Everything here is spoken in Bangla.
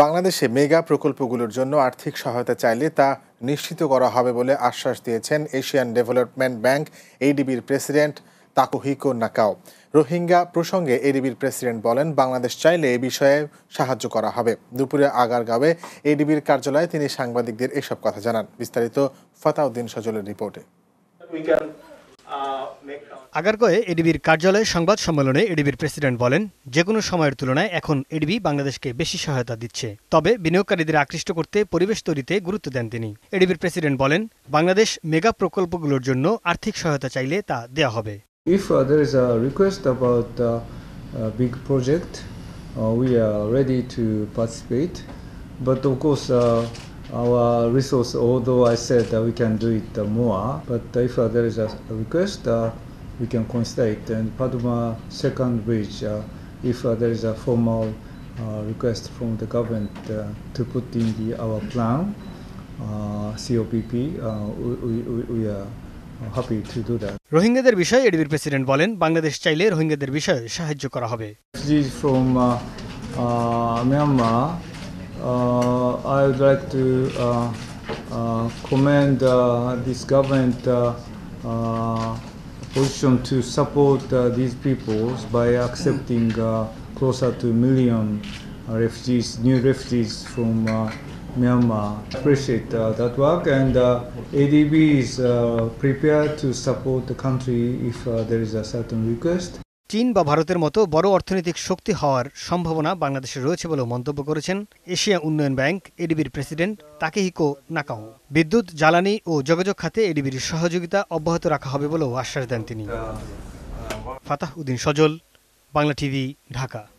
বাংলাদেশে মেগা প্রকল্পগুলোর জন্য আর্থিক সহায়তা চাইলে তা নিশ্চিত করা হবে বলে আশ্বাস দিয়েছেন এশিয়ান ডেভেলপমেন্ট ব্যাংক এডিবির প্রেসিডেন্ট তাকুহিকো নাকাও রোহিঙ্গা প্রসঙ্গে এডিবির প্রেসিডেন্ট বলেন বাংলাদেশ চাইলে এ বিষয়ে সাহায্য করা হবে দুপুরে আগারগাঁওয়ে এডিবির কার্যালয়ে তিনি সাংবাদিকদের এসব কথা জানান বিস্তারিত ফতাউদ্দিন সজলের রিপোর্টে আগারকয়ে এডিবির কার্যালয়ে সংবাদ সম্মেলনে এডিবির প্রেসিডেন্ট বলেন যে কোনো সময়ের তুলনায় এখন এডিবি বাংলাদেশকে বেশি সহায়তা দিচ্ছে তবে বিনিয়োগকারীদের আকৃষ্ট করতে পরিবেশ তৈরিতে গুরুত্ব দেন তিনি এডিবির প্রেসিডেন্ট বলেন বাংলাদেশ মেগা প্রকল্পগুলোর জন্য আর্থিক সহায়তা চাইলে তা দেয়া হবে if uh, there is request request about uh, a big project, uh, we are ready to participate. our resource, although I said that we can do it more, but if uh, there is a request, uh, we can consider it. And Padma Second Bridge, uh, if uh, there is a formal uh, request from the government uh, to put in the, our plan, uh, COPP, uh, we, we, we are রোহিঙ্গাদের বিষয়ে এডিবির প্রেসিডেন্ট বলেন বাংলাদেশ চাইলে রোহিঙ্গাদের বিষয়ে সাহায্য করা হবে from Myanmar Uh, I would like to uh, uh, commend this government position to support these peoples by accepting closer to a million refugees, new refugees from Myanmar. Appreciate uh, that work, and uh, ADB is uh, prepared to support the country if there is a certain request. চীন বা ভারতের মতো বড় অর্থনৈতিক শক্তি হওয়ার সম্ভাবনা বাংলাদেশে রয়েছে বলেও মন্তব্য করেছেন এশিয়া উন্নয়ন ব্যাংক এডিবির প্রেসিডেন্ট তাকেহিকো নাকাও বিদ্যুৎ জ্বালানি ও যোগাযোগ খাতে এডিবির সহযোগিতা অব্যাহত রাখা হবে বলেও আশ্বাস দেন তিনি ফাতাহ উদ্দিন সজল বাংলা টিভি ঢাকা